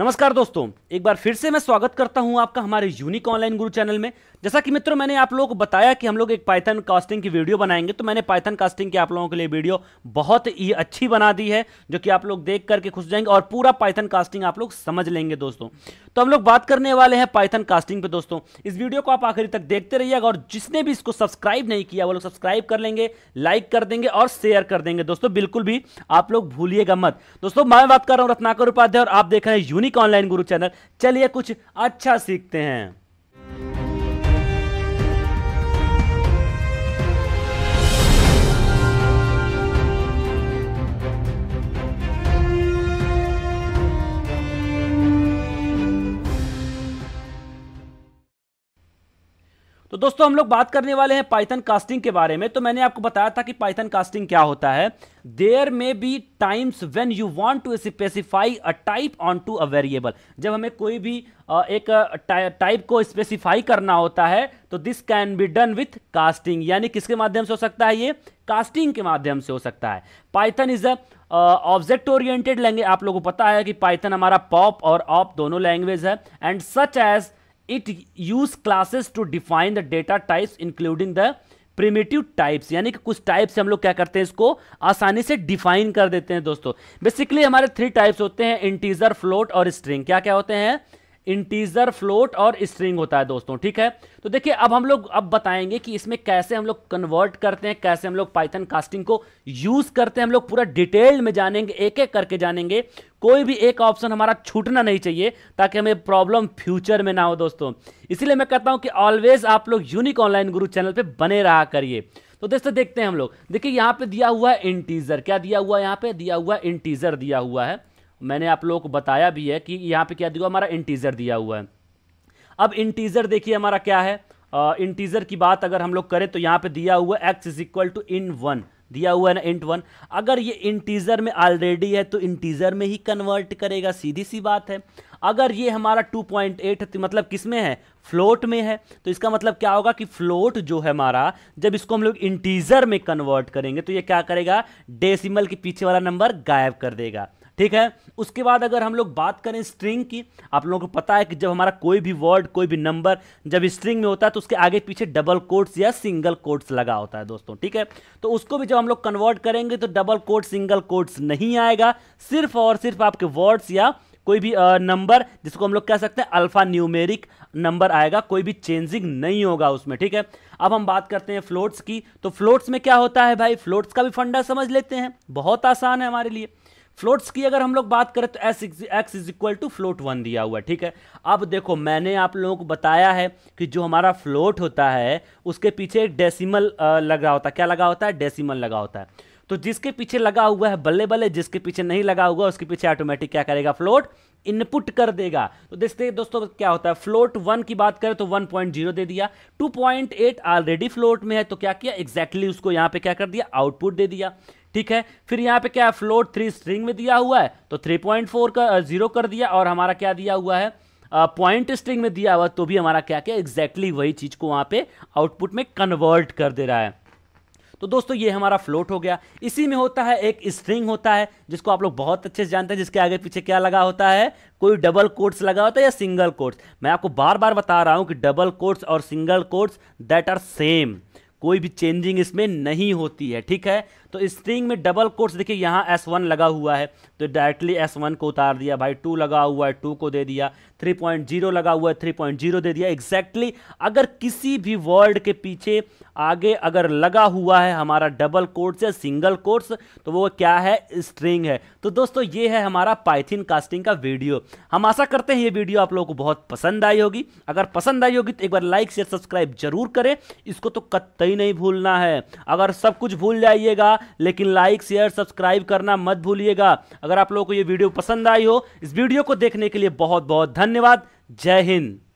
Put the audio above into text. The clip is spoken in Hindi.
नमस्कार दोस्तों एक बार फिर से मैं स्वागत करता हूं आपका हमारे यूनिक ऑनलाइन गुरु चैनल में जैसा कि मित्रों मैंने आप लोगों को बताया कि हम लोग एक पाइथन कास्टिंग की वीडियो बनाएंगे तो मैंने पाइथन कास्टिंग की आप लोगों के लिए वीडियो बहुत ही अच्छी बना दी है जो कि आप लोग देख करके खुश जाएंगे और पूरा पाइथन कास्टिंग आप लोग समझ लेंगे दोस्तों तो हम लोग बात करने वाले हैं पाइथन कास्टिंग पे दोस्तों इस वीडियो को आप आखिरी तक देखते रहिएगा और जिसने भी इसको सब्सक्राइब नहीं किया वो लोग सब्सक्राइब कर लेंगे लाइक कर देंगे और शेयर कर देंगे दोस्तों बिल्कुल भी आप लोग भूलिएगा मत दोस्तों मैं बात कर रहा हूँ रत्नाकर उपाध्याय और आप देख रहे हैं unique unique online guru channel चलिए कुछ अच्छा सीखते हैं तो दोस्तों हम लोग बात करने वाले हैं पाइथन कास्टिंग के बारे में तो मैंने आपको बताया था कि पाइथन कास्टिंग क्या होता है there may be times when you want to specify a type on to a variable जब हमें कोई भी एक टाइप को स्पेसिफाई करना होता है तो this can be done with casting यानी किसके माध्यम से हो सकता है ये कास्टिंग के माध्यम से हो सकता है Python is a object oriented language आप लोगों को पता है कि पाइथन हमारा पॉप और ऑप दोनों लैंग्वेज है and such as it use classes to define the data types including the primitive types यानी कि कुछ टाइप्स हम लोग क्या करते हैं इसको आसानी से डिफाइन कर देते हैं दोस्तों बेसिकली हमारे थ्री टाइप्स होते हैं इंटीजर फ्लोट और स्ट्रिंग क्या क्या होते हैं इंटीजर फ्लोट और स्ट्रिंग होता है दोस्तों ठीक है तो देखिए अब हम लोग अब बताएंगे कि इसमें कैसे हम लोग कन्वर्ट करते हैं कैसे हम लोग पाइथन कास्टिंग को यूज़ करते हैं हम लोग पूरा डिटेल्ड में जानेंगे एक एक करके जानेंगे कोई भी एक ऑप्शन हमारा छूटना नहीं चाहिए ताकि हमें प्रॉब्लम फ्यूचर में ना हो दोस्तों इसीलिए मैं कहता हूं कि ऑलवेज आप लोग यूनिक ऑनलाइन गुरु चैनल पर बने रहा करिए तो दोस्तों देखते हैं हम लोग देखिए यहां पे दिया हुआ है इंटीजर क्या दिया हुआ है यहां पे दिया हुआ इंटीजर दिया हुआ है मैंने आप लोगों को बताया भी है कि यहाँ पे क्या दिया हमारा इंटीजर दिया हुआ है अब इंटीजर देखिए हमारा क्या है इंटीजर की बात अगर हम लोग करें तो यहाँ पे दिया हुआ x is equal to int one दिया हुआ है ना इंट वन अगर ये इंटीजर में ऑलरेडी है तो इंटीजर में ही कन्वर्ट करेगा सीधी सी बात है अगर ये हमारा 2.8 है तो मतलब किस में है फ्लोट में है तो इसका मतलब क्या होगा कि फ्लोट जो है हमारा जब इसको हम लोग इंटीजर में कन्वर्ट करेंगे तो ये क्या करेगा डेसिमल के पीछे वाला नंबर गायब कर देगा ठीक है उसके बाद अगर हम लोग बात करें स्ट्रिंग की आप लोगों को पता है कि जब हमारा कोई भी वर्ड कोई भी नंबर जब स्ट्रिंग में होता है तो उसके आगे पीछे डबल कोड्स या सिंगल कोड्स लगा होता है दोस्तों ठीक है तो उसको भी जब हम लोग कन्वर्ट करेंगे तो डबल कोड सिंगल कोड्स नहीं आएगा सिर्फ और सिर्फ आपके वर्ड्स या कोई भी नंबर जिसको हम लोग कह सकते हैं अल्फा न्यूमेरिक नंबर आएगा कोई भी चेंजिंग नहीं होगा उसमें ठीक है अब हम बात करते हैं फ्लोट्स की तो फ्लोट्स में क्या होता है भाई फ्लोट्स का भी फंडा समझ लेते हैं बहुत आसान है हमारे लिए फ्लोट्स की अगर हम लोग बात करें तो एस x is equal to float one दिया हुआ है ठीक है अब देखो मैंने आप लोगों को बताया है कि जो हमारा फ्लोट होता है उसके पीछे एक डेसीमल लगा होता है क्या लगा होता है डेसीमल लगा होता है तो जिसके पीछे लगा हुआ है बल्ले बल्ले जिसके पीछे नहीं लगा हुआ उसके पीछे ऑटोमेटिक क्या करेगा फ्लोट इनपुट कर देगा तो देखते दोस्तों क्या होता है फ्लोट वन की बात करें तो 1.0 दे दिया 2.8 ऑलरेडी फ्लोट में है तो क्या किया एग्जैक्टली exactly उसको यहां पे क्या कर दिया आउटपुट दे दिया ठीक है फिर यहाँ पे क्या है फ्लोट थ्री स्ट्रिंग में दिया हुआ है तो थ्री पॉइंट फोर का जीरो कर दिया और हमारा क्या दिया हुआ है पॉइंट स्ट्रिंग में दिया हुआ तो भी हमारा क्या क्या एग्जैक्टली exactly वही चीज़ को वहां पे आउटपुट में कन्वर्ट कर दे रहा है तो दोस्तों ये हमारा फ्लोट हो गया इसी में होता है एक स्ट्रिंग होता है जिसको आप लोग बहुत अच्छे से जानते हैं जिसके आगे पीछे क्या लगा होता है कोई डबल कोर्ट्स लगा होता है या सिंगल कोर्ट्स मैं आपको बार बार बता रहा हूं कि डबल कोर्ट्स और single quotes that are same कोई भी चेंजिंग इसमें नहीं होती है ठीक है तो स्ट्रिंग में डबल कोट्स देखिए यहाँ एस वन लगा हुआ है तो डायरेक्टली एस वन को उतार दिया भाई टू लगा हुआ है टू को दे दिया थ्री पॉइंट जीरो लगा हुआ है थ्री पॉइंट जीरो दे दिया एग्जैक्टली exactly, अगर किसी भी वर्ड के पीछे आगे अगर लगा हुआ है हमारा डबल कोर्स या सिंगल कोर्स तो वो क्या है स्ट्रिंग है तो दोस्तों ये है हमारा पाइथिन कास्टिंग का वीडियो हम आशा करते हैं ये वीडियो आप लोगों को बहुत पसंद आई होगी अगर पसंद आई होगी तो एक बार लाइक शेयर सब्सक्राइब जरूर करें इसको तो कतई नहीं भूलना है अगर सब कुछ भूल जाइएगा लेकिन लाइक शेयर सब्सक्राइब करना मत भूलिएगा अगर आप लोगों को ये वीडियो पसंद आई हो इस वीडियो को देखने के लिए बहुत बहुत धन्यवाद जय हिंद